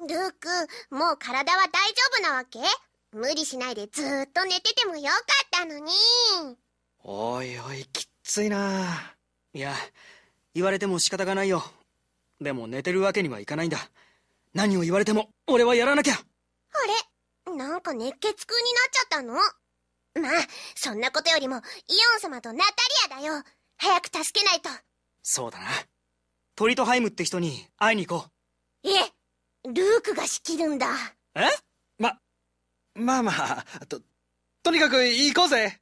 ルーク、もう体は大丈夫なわけ無理しないでずっと寝ててもよかったのに。おいおい、きっついな。いや、言われても仕方がないよ。でも寝てるわけにはいかないんだ。何を言われても、俺はやらなきゃあれなんか熱血くんになっちゃったのまあ、そんなことよりも、イオン様とナタリアだよ。早く助けないと。そうだな。トリトハイムって人に会いに行こう。えルークが仕切るんだえままあまあととにかく行こうぜ